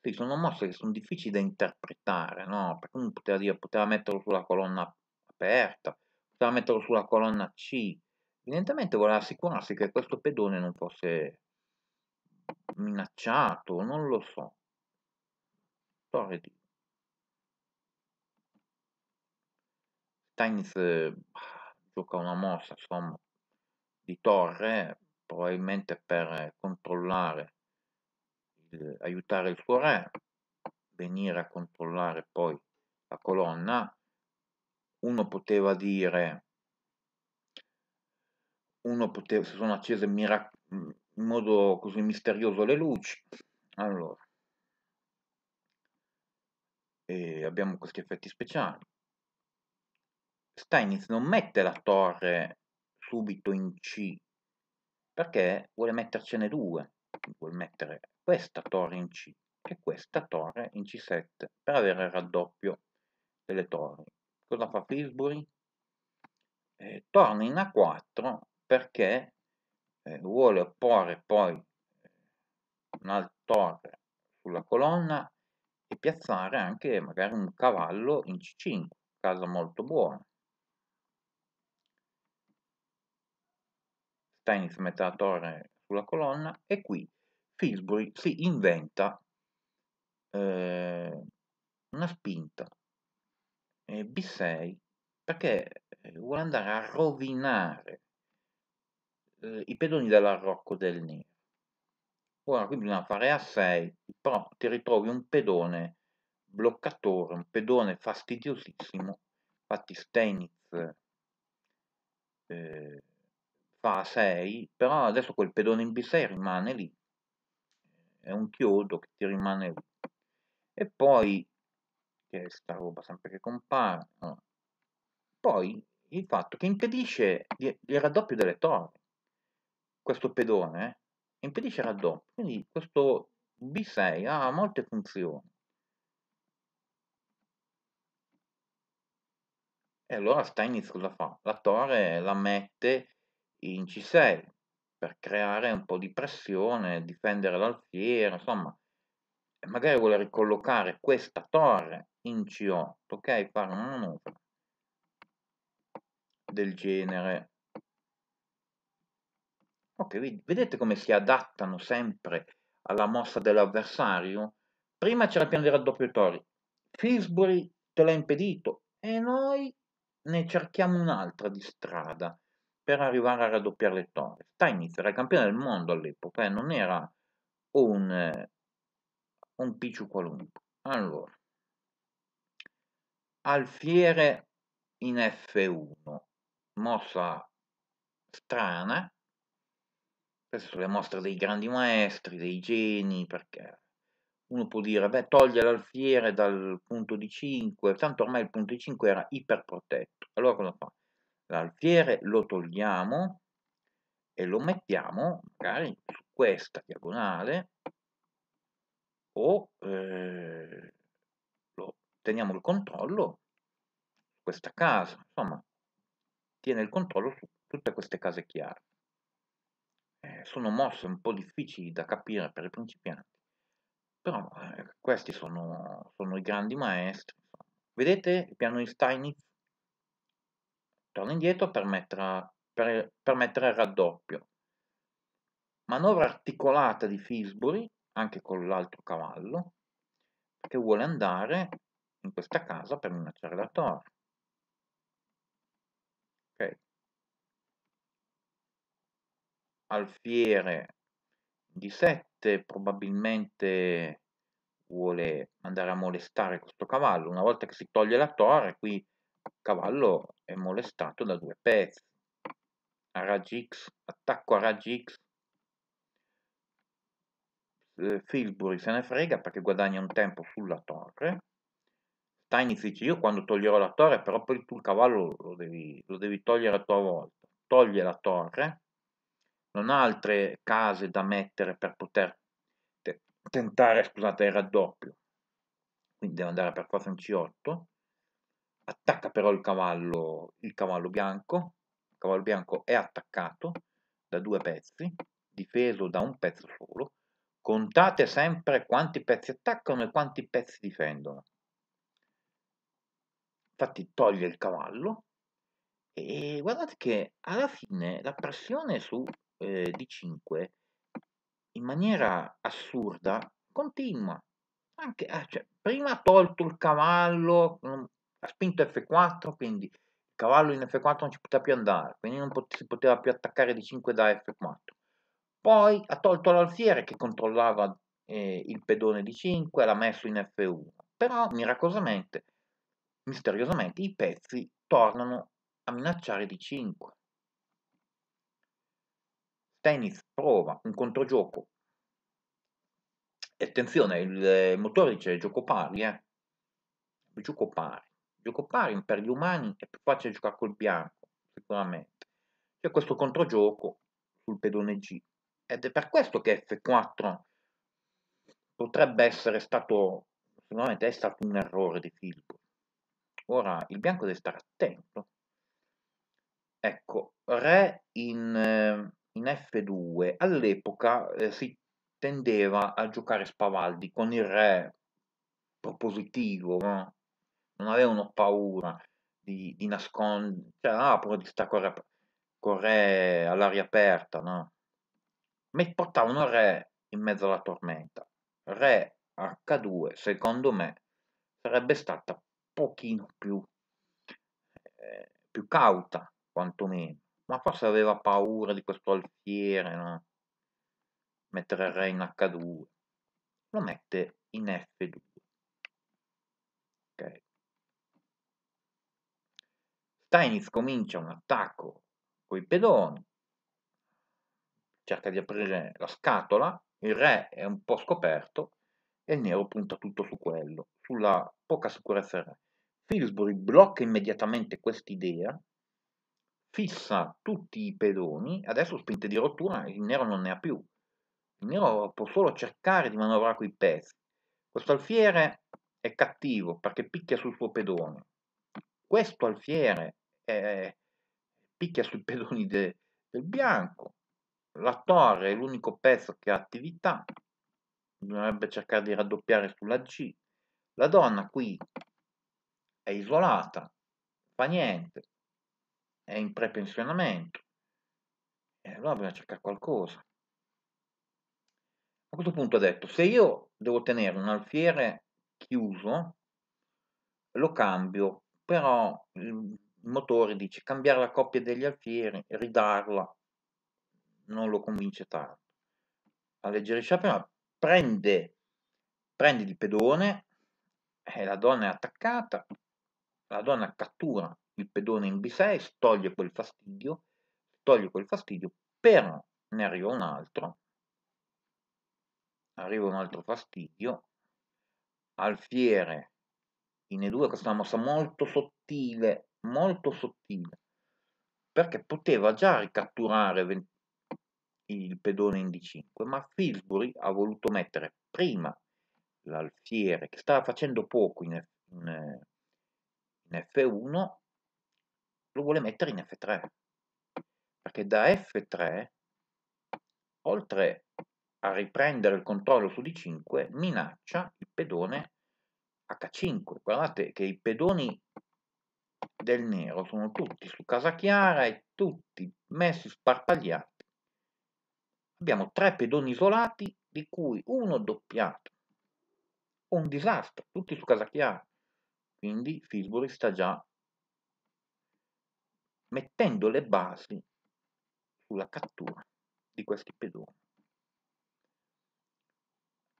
sì, sono mosse che sono difficili da interpretare, no? Perché uno poteva dire, poteva metterlo sulla colonna aperta, poteva metterlo sulla colonna C. Evidentemente voleva assicurarsi che questo pedone non fosse minacciato, non lo so. Torre di... Steins bah, eh, gioca una mossa, insomma, di torre, probabilmente per controllare, il, aiutare il suo re, venire a controllare poi la colonna. Uno poteva dire, uno poteva, si sono accese mirac in modo così misterioso le luci. Allora, e abbiamo questi effetti speciali. Steinitz non mette la torre subito in C perché vuole mettercene due, vuole mettere questa torre in C e questa torre in C7 per avere il raddoppio delle torri. Cosa fa Fisbury? Eh, torna in A4 perché eh, vuole opporre poi eh, un'altra torre sulla colonna e piazzare anche magari un cavallo in C5, casa molto buona. Steinitz mette la torre sulla colonna e qui Filsbury si inventa eh, una spinta eh, B6 perché eh, vuole andare a rovinare eh, i pedoni dell'arrocco del nero. Ora qui bisogna fare a 6, però ti ritrovi un pedone bloccatore, un pedone fastidiosissimo, infatti Steinitz eh, fa a 6, però adesso quel pedone in B6 rimane lì, è un chiodo che ti rimane lì. E poi, che è sta roba sempre che compare, no. poi il fatto che impedisce il raddoppio delle torri questo pedone impedisce il raddoppio, quindi questo B6 ha molte funzioni. E allora Steinitz cosa fa? La torre la mette in C6 per creare un po' di pressione, difendere l'alfiere, insomma, magari vuole ricollocare questa torre in C8, ok? Fare una manovra del genere. Ok, vedete come si adattano sempre alla mossa dell'avversario? Prima c'era il piano dei raddoppiatori, Fisbury te l'ha impedito e noi ne cerchiamo un'altra di strada per arrivare a raddoppiare le torri. Steinitz era campione del mondo all'epoca e eh? non era un, un picciu qualunque. Allora, alfiere in F1, mossa strana, queste sono le mostre dei grandi maestri, dei geni, perché uno può dire, beh, toglie l'alfiere dal punto di 5, tanto ormai il punto di 5 era iperprotetto. Allora cosa fa? L'alfiere lo togliamo e lo mettiamo magari su questa diagonale o eh, lo, teniamo il controllo su questa casa, insomma, tiene il controllo su tutte queste case chiare. Eh, sono mosse un po' difficili da capire per i principianti, però eh, questi sono, sono, i grandi maestri. Vedete il piano di Steinitz? Torna indietro per mettere, per, per mettere il raddoppio. Manovra articolata di Fisbury, anche con l'altro cavallo, che vuole andare in questa casa per minacciare la torre. alfiere di 7 probabilmente vuole andare a molestare questo cavallo una volta che si toglie la torre qui il cavallo è molestato da due pezzi a raggi x attacco a raggi x Filbury eh, se ne frega perché guadagna un tempo sulla torre Tiny dice io quando toglierò la torre però poi tu il cavallo lo devi, lo devi togliere a tua volta toglie la torre non ha altre case da mettere per poter te tentare, scusate, il raddoppio. Quindi deve andare per forza in C8. Attacca però il cavallo, il cavallo bianco. Il cavallo bianco è attaccato da due pezzi, difeso da un pezzo solo. Contate sempre quanti pezzi attaccano e quanti pezzi difendono. Infatti toglie il cavallo e guardate che alla fine la pressione su eh, di 5 in maniera assurda continua. Anche, eh, cioè, prima ha tolto il cavallo, ha spinto F4, quindi il cavallo in F4 non ci poteva più andare, quindi non pot si poteva più attaccare di 5 da F4. Poi ha tolto l'alfiere che controllava eh, il pedone di 5 l'ha messo in F1. Però miracolosamente, misteriosamente, i pezzi tornano a minacciare di 5. Tennis prova un controgioco. E attenzione, il eh, motore dice gioco pari, eh. Gioco pari. Gioco pari per gli umani è più facile giocare col bianco, sicuramente. C'è questo controgioco sul pedone G. Ed è per questo che F4 potrebbe essere stato, sicuramente è stato un errore di Filippo. Ora il bianco deve stare attento. Ecco, re in eh, in F2 all'epoca eh, si tendeva a giocare spavaldi con il re propositivo, no? non avevano paura di, di nascondere, cioè ah, però di stare con, re, con re all'aria aperta, no? Ma portavano il re in mezzo alla tormenta. Re H2, secondo me, sarebbe stata pochino più, eh, più cauta, quantomeno. Ma forse aveva paura di questo alfiere, no? Mettere re in H2. Lo mette in F2. Ok. Steinitz comincia un attacco coi pedoni. Cerca di aprire la scatola. Il re è un po' scoperto e il nero punta tutto su quello, sulla poca sicurezza del re. Pillsbury blocca immediatamente quest'idea fissa tutti i pedoni, adesso spinte di rottura il nero non ne ha più, il nero può solo cercare di manovrare quei pezzi. Questo alfiere è cattivo perché picchia sul suo pedone, questo alfiere è, picchia sui pedoni de, del bianco, la torre è l'unico pezzo che ha attività, Dovrebbe cercare di raddoppiare sulla G, la donna qui è isolata, fa niente, è in prepensionamento e allora bisogna cercare qualcosa. A questo punto ha detto, se io devo tenere un alfiere chiuso, lo cambio, però il motore dice cambiare la coppia degli alfieri, ridarla, non lo convince tanto. Alleggerisce prima, prende, prende di pedone, e la donna è attaccata, la donna cattura il pedone in B6, toglie quel fastidio, toglie quel fastidio, però ne arriva un altro, arriva un altro fastidio, alfiere in E2, questa è una mossa molto sottile, molto sottile, perché poteva già ricatturare il pedone in D5, ma Filsbury ha voluto mettere prima l'alfiere, che stava facendo poco in, F1, lo vuole mettere in F3 perché da F3 oltre a riprendere il controllo su D5 minaccia il pedone H5 guardate che i pedoni del nero sono tutti su casa chiara e tutti messi sparpagliati abbiamo tre pedoni isolati di cui uno doppiato un disastro tutti su casa chiara quindi Fisbury sta già mettendo le basi sulla cattura di questi pedoni.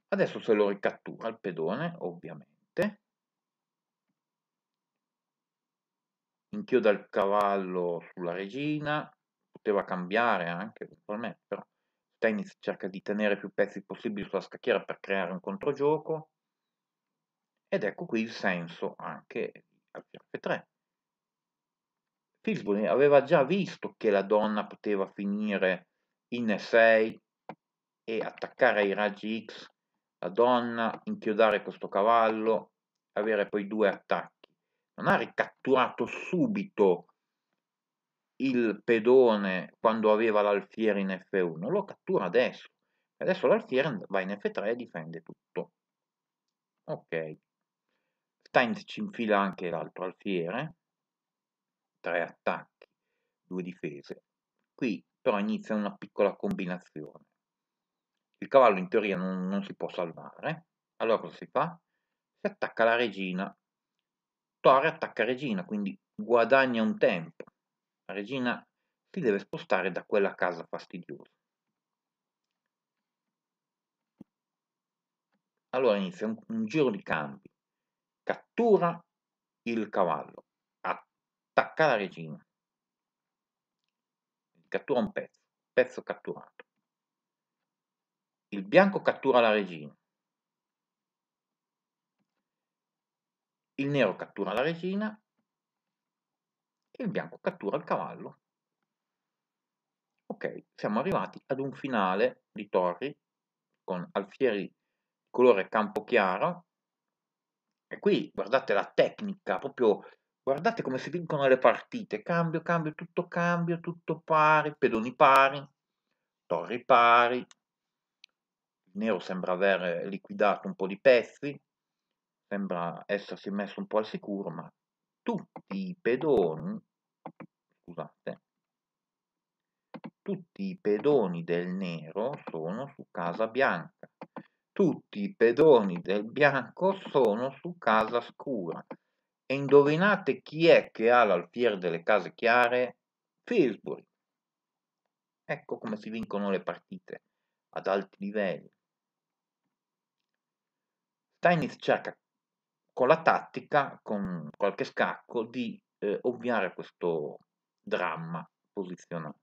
Adesso se lo ricattura il pedone, ovviamente, inchioda il cavallo sulla regina, poteva cambiare anche eventualmente, però Tennis cerca di tenere più pezzi possibili sulla scacchiera per creare un controgioco, ed ecco qui il senso anche al f3 Pillsbury aveva già visto che la donna poteva finire in e 6 e attaccare ai raggi X, la donna, inchiodare questo cavallo, avere poi due attacchi. Non ha ricatturato subito il pedone quando aveva l'alfiere in F1, lo cattura adesso. Adesso l'alfiere va in F3 e difende tutto. Ok. Stein ci infila anche l'altro alfiere, tre attacchi, due difese. Qui però inizia una piccola combinazione. Il cavallo in teoria non, non si può salvare, allora cosa si fa? Si attacca la regina. Torre attacca regina, quindi guadagna un tempo. La regina si deve spostare da quella casa fastidiosa. Allora inizia un, un giro di cambi. Cattura il cavallo attacca la regina. Cattura un pezzo, pezzo catturato. Il bianco cattura la regina. Il nero cattura la regina. E il bianco cattura il cavallo. Ok, siamo arrivati ad un finale di torri con alfieri colore campo chiaro. E qui guardate la tecnica, proprio Guardate come si vincono le partite. Cambio, cambio, tutto cambio, tutto pari, pedoni pari, torri pari. Il nero sembra aver liquidato un po' di pezzi, sembra essersi messo un po' al sicuro, ma tutti i pedoni, scusate, tutti i pedoni del nero sono su casa bianca, tutti i pedoni del bianco sono su casa scura. E indovinate chi è che ha l'alfiere delle case chiare? Pillsbury. Ecco come si vincono le partite ad alti livelli. Steinitz cerca con la tattica, con qualche scacco, di eh, ovviare questo dramma posizionale.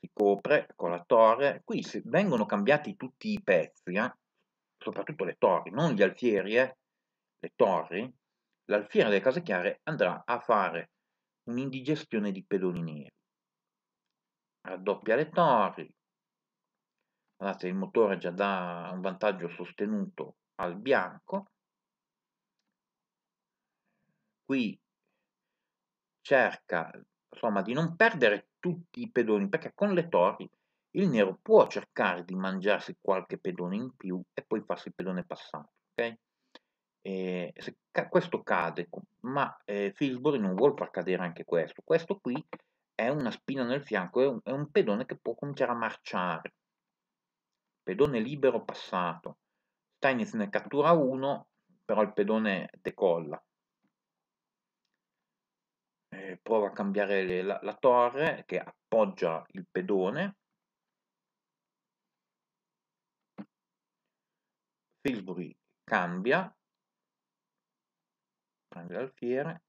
Si copre con la torre, qui vengono cambiati tutti i pezzi, eh? soprattutto le torri, non gli alfieri, eh? le torri, l'alfiere delle case chiare andrà a fare un'indigestione di pedoni neri. Raddoppia le torri. Guardate, il motore già dà un vantaggio sostenuto al bianco. Qui cerca insomma, di non perdere tutti i pedoni, perché con le torri il nero può cercare di mangiarsi qualche pedone in più e poi farsi il pedone passato. Okay? eh, se ca questo cade, ecco, ma eh, Fillsbury non vuole far cadere anche questo. Questo qui è una spina nel fianco, è un, è un pedone che può cominciare a marciare. Pedone libero passato. Steinitz ne cattura uno, però il pedone decolla. Eh, prova a cambiare le, la, la torre che appoggia il pedone. Pillsbury cambia, le alfiere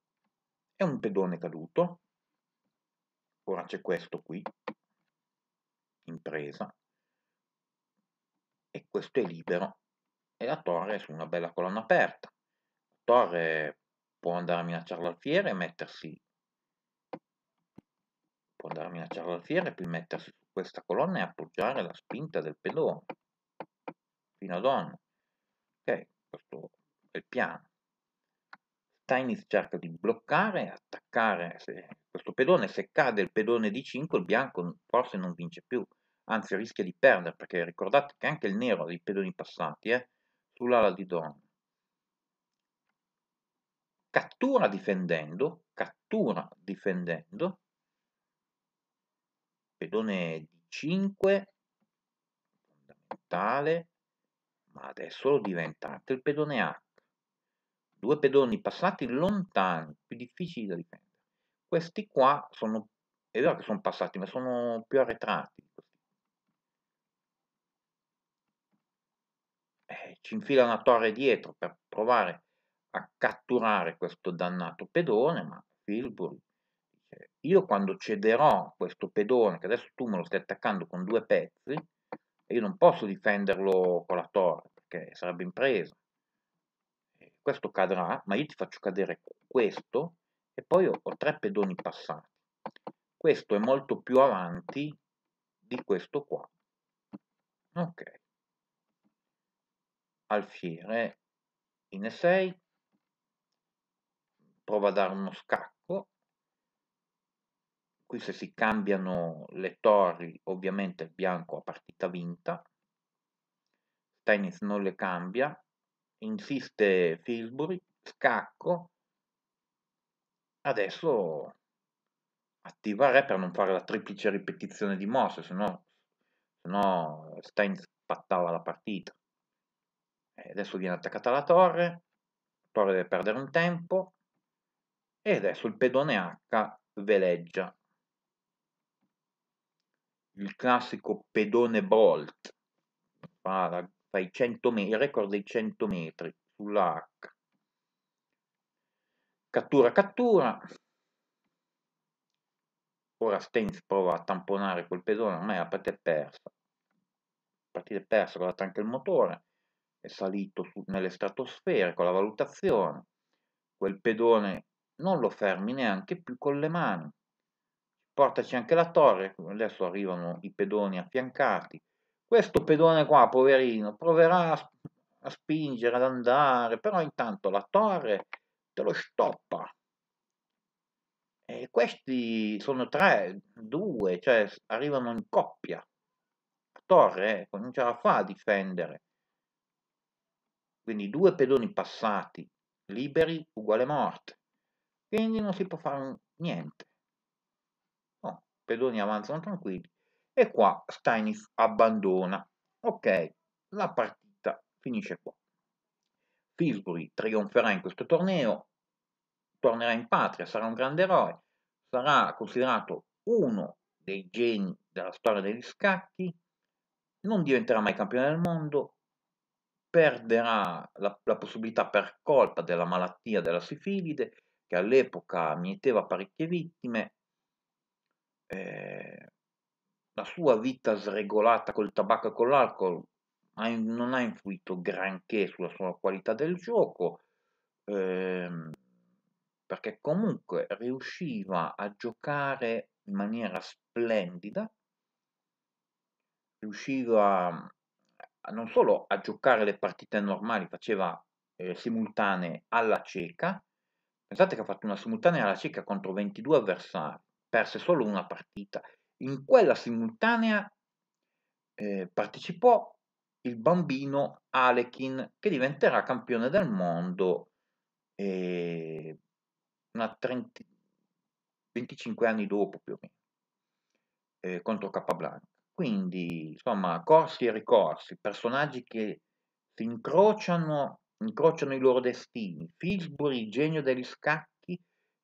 e un pedone caduto. Ora c'è questo qui, impresa, e questo è libero e la torre è su una bella colonna aperta. La torre può andare a minacciare l'alfiere e mettersi può andare a minacciare l'alfiere e poi mettersi su questa colonna e appoggiare la spinta del pedone fino a donna. Ok, questo è il piano. Tiny cerca di bloccare attaccare se, questo pedone, se cade il pedone di 5 il bianco forse non vince più, anzi rischia di perdere perché ricordate che anche il nero ha dei pedoni passati eh, sull'ala di donna. Cattura difendendo, cattura difendendo, pedone di 5, fondamentale, ma adesso diventa anche il pedone A due pedoni passati lontani, più difficili da difendere. Questi qua sono, è vero che sono passati, ma sono più arretrati. Eh, ci infila una torre dietro per provare a catturare questo dannato pedone, ma Filbury dice, io quando cederò questo pedone, che adesso tu me lo stai attaccando con due pezzi, io non posso difenderlo con la torre, perché sarebbe impresa questo cadrà, ma io ti faccio cadere questo e poi ho, ho tre pedoni passati. Questo è molto più avanti di questo qua. Ok. Alfiere in E6, prova a dare uno scacco. Qui se si cambiano le torri, ovviamente il bianco ha partita vinta. Tennis non le cambia, insiste Filsbury, scacco, adesso attiva Re per non fare la triplice ripetizione di mosse, sennò, no, Stein spattava la partita. E eh, adesso viene attaccata la torre, la torre deve perdere un tempo, e adesso il pedone H veleggia. Il classico pedone Bolt, fa la fai 100 metri, il record dei 100 metri sulla H. Cattura, cattura. Ora Stains prova a tamponare quel pedone, ormai la partita è persa. La partita è persa, guardate anche il motore, è salito su, nelle stratosfere con la valutazione. Quel pedone non lo fermi neanche più con le mani. Portaci anche la torre, adesso arrivano i pedoni affiancati, questo pedone qua, poverino, proverà a, a spingere, ad andare, però intanto la torre te lo stoppa. E questi sono tre, due, cioè arrivano in coppia. La torre ecco, eh, non ce la fa a difendere. Quindi due pedoni passati, liberi, uguale morte. Quindi non si può fare niente. No, oh, pedoni avanzano tranquilli e qua Steinis abbandona. Ok, la partita finisce qua. Fisbury trionferà in questo torneo, tornerà in patria, sarà un grande eroe, sarà considerato uno dei geni della storia degli scacchi, non diventerà mai campione del mondo, perderà la, la possibilità per colpa della malattia della sifilide, che all'epoca mieteva parecchie vittime, eh, la sua vita sregolata col tabacco e con l'alcol non ha influito granché sulla sua qualità del gioco, ehm, perché comunque riusciva a giocare in maniera splendida, riusciva non solo a giocare le partite normali, faceva eh, simultanee alla cieca, pensate che ha fatto una simultanea alla cieca contro 22 avversari, perse solo una partita, in quella simultanea eh, partecipò il bambino Alekin che diventerà campione del mondo eh, 30, 25 anni dopo più o meno eh, contro Capablanca. Quindi insomma corsi e ricorsi, personaggi che si incrociano, incrociano i loro destini. Filsbury, genio degli scacchi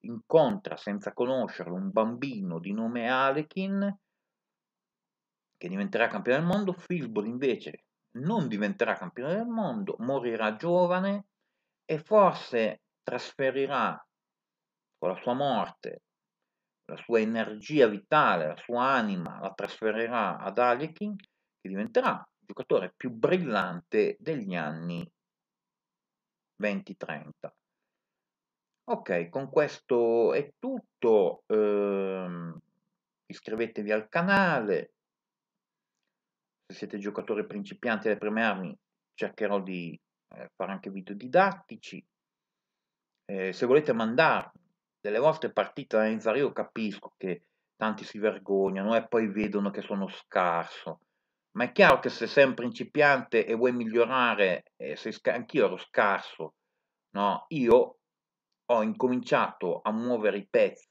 incontra senza conoscerlo un bambino di nome Alekin che diventerà campione del mondo, Filbol invece non diventerà campione del mondo, morirà giovane e forse trasferirà con la sua morte la sua energia vitale, la sua anima, la trasferirà ad Alekin che diventerà il giocatore più brillante degli anni 20-30. Ok, con questo è tutto, eh, iscrivetevi al canale, se siete giocatori principianti alle prime armi cercherò di eh, fare anche video didattici, eh, se volete mandare delle vostre partite da Enza io capisco che tanti si vergognano e poi vedono che sono scarso, ma è chiaro che se sei un principiante e vuoi migliorare, eh, anch'io ero scarso, no? Io ho incominciato a muovere i pezzi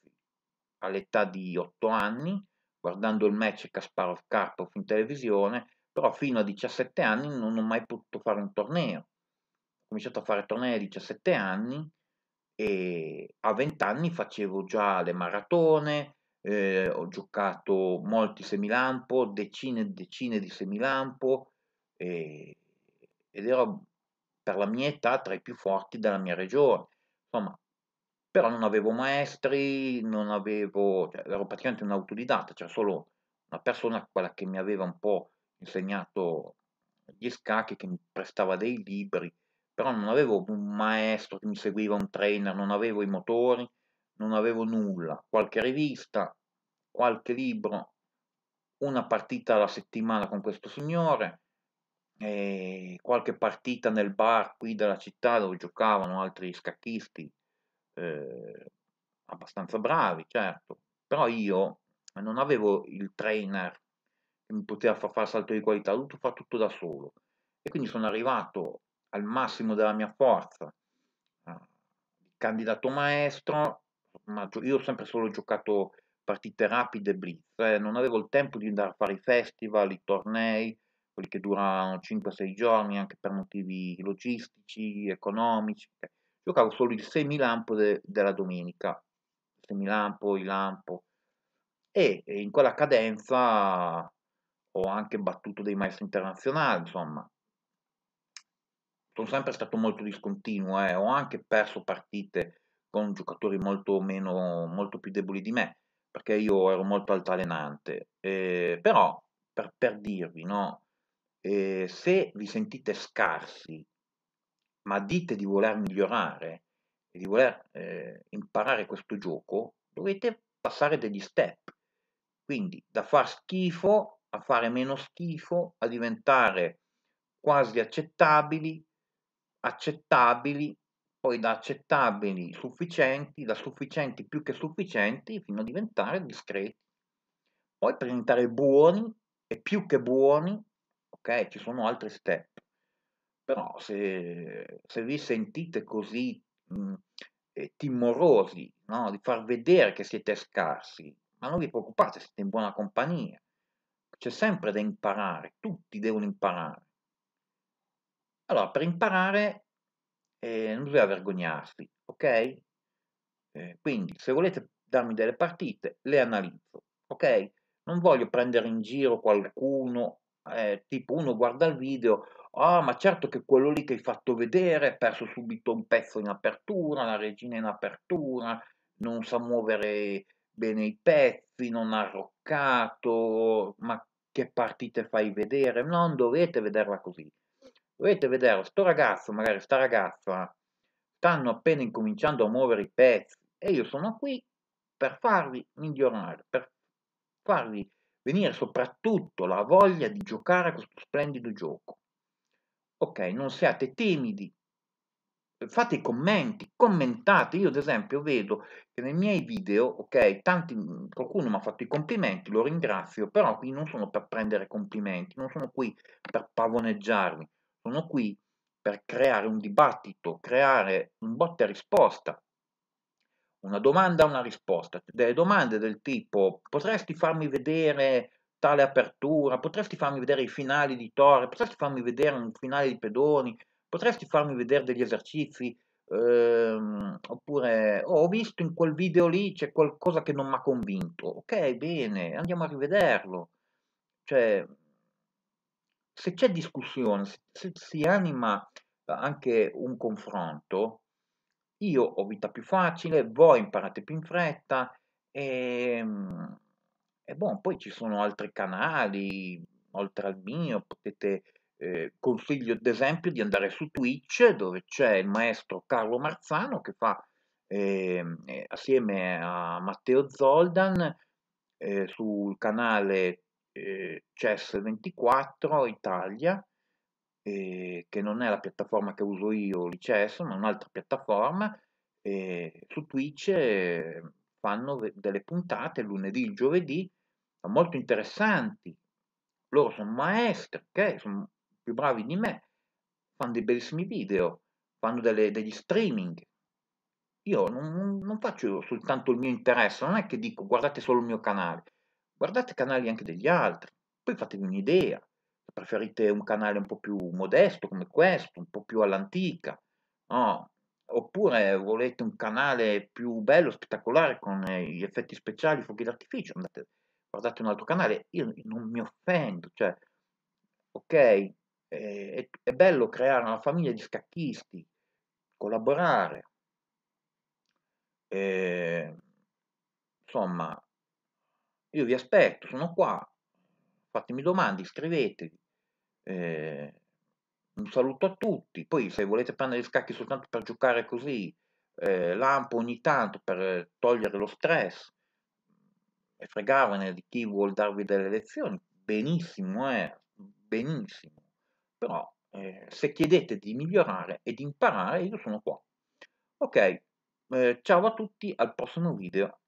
all'età di 8 anni, guardando il match Kasparov-Karpov in televisione, però fino a 17 anni non ho mai potuto fare un torneo. Ho cominciato a fare tornei a 17 anni e a 20 anni facevo già le maratone, eh, ho giocato molti semilampo, decine e decine di semilampo eh, ed ero per la mia età tra i più forti della mia regione. Insomma, però non avevo maestri, non avevo, cioè, ero praticamente un autodidatta, c'era cioè solo una persona, quella che mi aveva un po' insegnato gli scacchi, che mi prestava dei libri, però non avevo un maestro che mi seguiva, un trainer, non avevo i motori, non avevo nulla, qualche rivista, qualche libro, una partita alla settimana con questo signore, qualche partita nel bar qui della città dove giocavano altri scacchisti eh, abbastanza bravi, certo, però io non avevo il trainer che mi poteva far fare salto di qualità, ho dovuto fare tutto da solo e quindi sono arrivato al massimo della mia forza, eh, candidato maestro, ma io ho sempre solo giocato partite rapide e blitz, eh, non avevo il tempo di andare a fare i festival, i tornei, quelli che durano 5-6 giorni anche per motivi logistici, economici. Eh giocavo solo il semilampo de, della domenica, semilampo, il lampo, e, e in quella cadenza ho anche battuto dei maestri internazionali, insomma. Sono sempre stato molto discontinuo, eh. ho anche perso partite con giocatori molto, meno, molto più deboli di me, perché io ero molto altalenante. Eh, però, per, per dirvi, no? Eh, se vi sentite scarsi ma dite di voler migliorare e di voler eh, imparare questo gioco, dovete passare degli step. Quindi da far schifo a fare meno schifo, a diventare quasi accettabili, accettabili, poi da accettabili sufficienti, da sufficienti più che sufficienti, fino a diventare discreti. Poi per diventare buoni e più che buoni, ok, ci sono altri step. Però se, se vi sentite così mh, mhmm, eh, timorosi no? di far vedere che siete scarsi, ma non vi preoccupate, siete in buona compagnia. C'è sempre da imparare, tutti devono imparare. Allora, per imparare eh, non bisogna vergognarsi, ok? Eh, quindi, se volete darmi delle partite, le analizzo, ok? Non voglio prendere in giro qualcuno, eh, tipo uno guarda il video, Ah, ma certo che quello lì che hai fatto vedere è perso subito un pezzo in apertura, la regina in apertura, non sa muovere bene i pezzi, non ha roccato, ma che partite fai vedere? Non dovete vederla così. Dovete vedere sto ragazzo, magari sta ragazza, stanno appena incominciando a muovere i pezzi e io sono qui per farvi migliorare, per farvi venire soprattutto la voglia di giocare a questo splendido gioco ok? Non siate timidi, fate i commenti, commentate. Io ad esempio vedo che nei miei video, ok, tanti, mm, qualcuno mi ha fatto i complimenti, lo ringrazio, però qui non sono per prendere complimenti, non sono qui per pavoneggiarmi, sono qui per creare un dibattito, creare un botte risposta. Una domanda, una risposta. Delle domande del tipo potresti farmi vedere tale apertura, potresti farmi vedere i finali di Torre, potresti farmi vedere un finale di pedoni, potresti farmi vedere degli esercizi, ehm, oppure oh, ho visto in quel video lì c'è qualcosa che non mi ha convinto, ok bene, andiamo a rivederlo. Cioè, se c'è discussione, se si anima anche un confronto, io ho vita più facile, voi imparate più in fretta e ehm, e bon, poi ci sono altri canali, oltre al mio, potete, eh, consiglio ad esempio di andare su Twitch dove c'è il maestro Carlo Marzano che fa ehm, eh, assieme a Matteo Zoldan eh, sul canale eh, CES24 Italia, eh, che non è la piattaforma che uso io, l'ICES, ma un'altra piattaforma, su Twitch eh, fanno delle puntate lunedì, il giovedì, sono molto interessanti, loro sono maestri, okay? sono più bravi di me, fanno dei bellissimi video, fanno delle, degli streaming. Io non, non, faccio soltanto il mio interesse, non è che dico guardate solo il mio canale, guardate canali anche degli altri, poi fatevi un'idea, se preferite un canale un po' più modesto come questo, un po' più all'antica, no? oppure volete un canale più bello, spettacolare con eh, gli effetti speciali, fuochi d'artificio, andate guardate un altro canale, io non mi offendo, cioè, ok, eh, è, è, bello creare una famiglia di scacchisti, collaborare, e, eh, insomma, io vi aspetto, sono qua, fatemi domande, iscrivetevi, e, eh, un saluto a tutti, poi se volete prendere gli scacchi soltanto per giocare così, eh, lampo ogni tanto per togliere lo stress, e fregarvene di chi vuol darvi delle lezioni, benissimo, eh, benissimo, però eh, se chiedete di migliorare e di imparare io sono qua. Ok, eh, ciao a tutti, al prossimo video.